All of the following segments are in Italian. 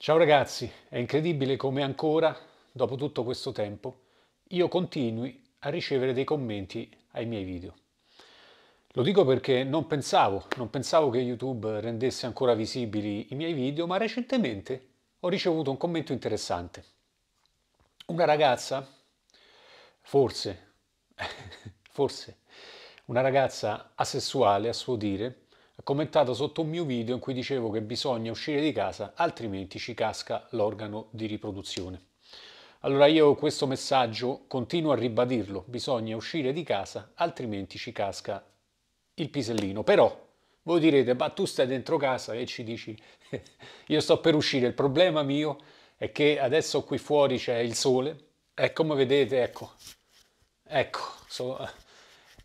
Ciao ragazzi, è incredibile come ancora, dopo tutto questo tempo, io continui a ricevere dei commenti ai miei video. Lo dico perché non pensavo, non pensavo che YouTube rendesse ancora visibili i miei video, ma recentemente ho ricevuto un commento interessante. Una ragazza, forse, forse, una ragazza asessuale a suo dire, commentato sotto un mio video in cui dicevo che bisogna uscire di casa altrimenti ci casca l'organo di riproduzione. Allora io questo messaggio continuo a ribadirlo, bisogna uscire di casa altrimenti ci casca il pisellino. Però voi direte, ma tu stai dentro casa e ci dici, io sto per uscire, il problema mio è che adesso qui fuori c'è il sole e come vedete, ecco, ecco, so,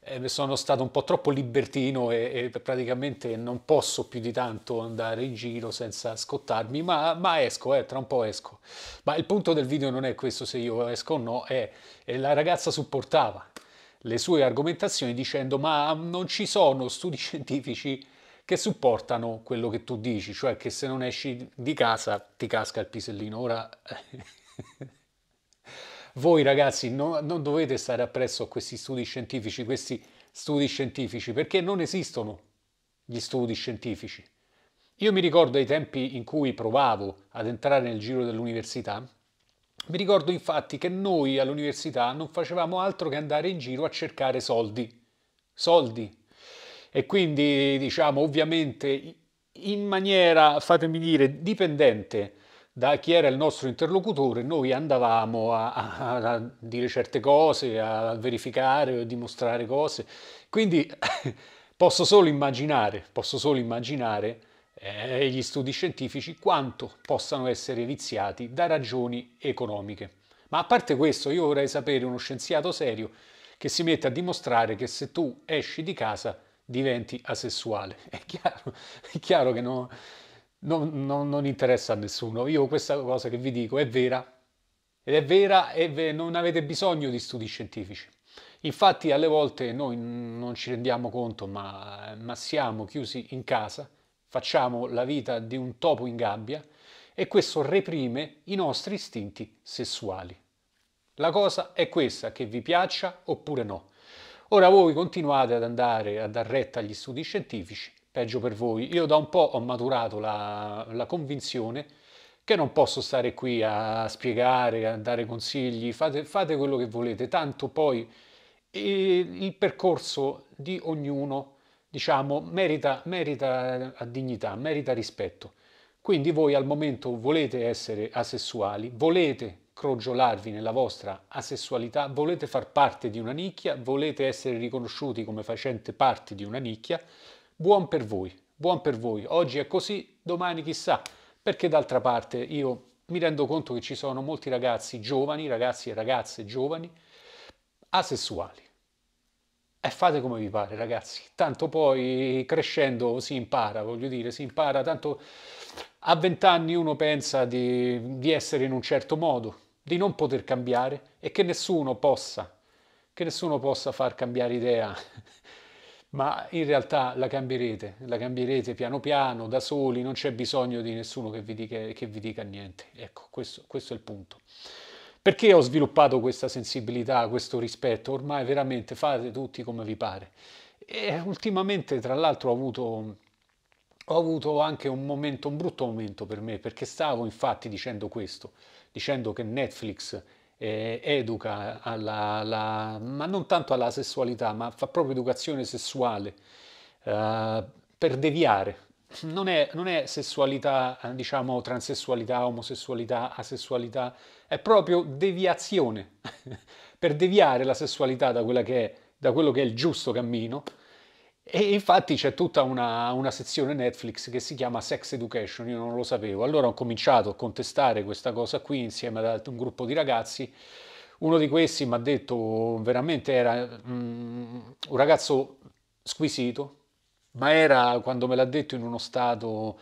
eh, sono stato un po' troppo libertino e, e, praticamente non posso più di tanto andare in giro senza scottarmi, ma, ma esco, eh, tra un po' esco. Ma il punto del video non è questo se io esco o no, è, è la ragazza supportava le sue argomentazioni dicendo ma non ci sono studi scientifici che supportano quello che tu dici, cioè che se non esci di casa ti casca il pisellino. Ora Voi ragazzi no, non dovete stare appresso a questi studi scientifici, questi studi scientifici, perché non esistono gli studi scientifici. Io mi ricordo ai tempi in cui provavo ad entrare nel giro dell'università, mi ricordo infatti che noi all'università non facevamo altro che andare in giro a cercare soldi. Soldi. E quindi, diciamo, ovviamente in maniera, fatemi dire, dipendente da chi era il nostro interlocutore noi andavamo a, a, a dire certe cose, a verificare a dimostrare cose. Quindi posso solo immaginare, posso solo immaginare eh, gli studi scientifici quanto possano essere viziati da ragioni economiche. Ma a parte questo, io vorrei sapere uno scienziato serio che si mette a dimostrare che se tu esci di casa diventi asessuale. È chiaro, è chiaro che non non, non, non, interessa a nessuno. Io questa cosa che vi dico è vera ed è vera e non avete bisogno di studi scientifici. Infatti alle volte noi non ci rendiamo conto, ma, ma siamo chiusi in casa, facciamo la vita di un topo in gabbia e questo reprime i nostri istinti sessuali. La cosa è questa, che vi piaccia oppure no. Ora voi continuate ad andare a dar retta agli studi scientifici peggio per voi. Io da un po' ho maturato la, la convinzione che non posso stare qui a spiegare, a dare consigli, fate, fate quello che volete, tanto poi il percorso di ognuno, diciamo, merita, merita eh, dignità, merita rispetto. Quindi voi al momento volete essere asessuali, volete crogiolarvi nella vostra asessualità, volete far parte di una nicchia, volete essere riconosciuti come facente parte di una nicchia, buon per voi, buon per voi. Oggi è così, domani chissà, perché d'altra parte io mi rendo conto che ci sono molti ragazzi giovani, ragazzi e ragazze giovani, asessuali. E fate come vi pare, ragazzi. Tanto poi crescendo si impara, voglio dire, si impara. Tanto a vent'anni uno pensa di, di, essere in un certo modo, di non poter cambiare e che nessuno possa, che nessuno possa far cambiare idea ma in realtà la cambierete, la cambierete piano piano, da soli, non c'è bisogno di nessuno che vi dica, che vi dica niente. Ecco, questo, questo, è il punto. Perché ho sviluppato questa sensibilità, questo rispetto? Ormai veramente fate tutti come vi pare. E ultimamente, tra l'altro, ho avuto, ho avuto anche un momento, un brutto momento per me, perché stavo infatti dicendo questo, dicendo che Netflix eh, educa alla, alla, ma non tanto alla sessualità, ma fa proprio educazione sessuale eh, per deviare. Non è, non è sessualità, eh, diciamo, transessualità, omosessualità, asessualità, è proprio deviazione per deviare la sessualità da, che è, da quello che è il giusto cammino e infatti c'è tutta una, una, sezione Netflix che si chiama Sex Education, io non lo sapevo. Allora ho cominciato a contestare questa cosa qui insieme ad un gruppo di ragazzi. Uno di questi mi ha detto, veramente era mm, un ragazzo squisito, ma era, quando me l'ha detto, in uno stato,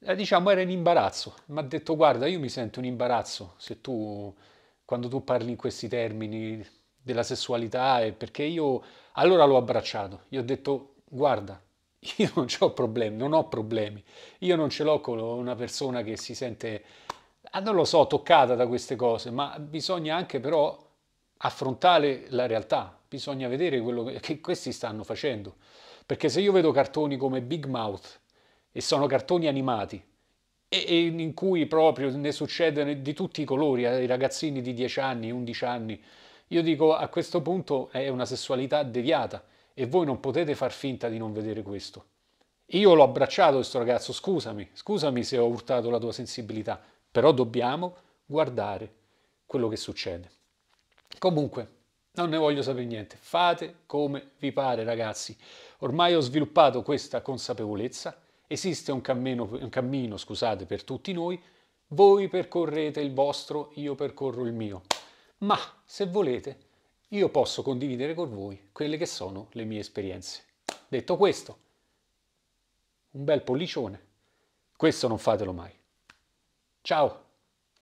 eh, diciamo, era in imbarazzo. Mi ha detto, guarda, io mi sento in imbarazzo se tu, quando tu parli in questi termini della sessualità, perché io allora l'ho abbracciato, gli ho detto guarda, io non ho problemi, non ho problemi, io non ce l'ho con una persona che si sente, ah, non lo so, toccata da queste cose, ma bisogna anche però affrontare la realtà, bisogna vedere quello che questi stanno facendo, perché se io vedo cartoni come Big Mouth e sono cartoni animati, e, in cui proprio ne succedono di tutti i colori, ai eh, ragazzini di 10 anni, 11 anni, io dico a questo punto è una sessualità deviata e voi non potete far finta di non vedere questo. Io l'ho abbracciato questo ragazzo, scusami, scusami se ho urtato la tua sensibilità, però dobbiamo guardare quello che succede. Comunque, non ne voglio sapere niente, fate come vi pare ragazzi. Ormai ho sviluppato questa consapevolezza, esiste un cammino, un cammino scusate, per tutti noi, voi percorrete il vostro, io percorro il mio ma se volete io posso condividere con voi quelle che sono le mie esperienze. Detto questo, un bel pollicione, questo non fatelo mai. Ciao!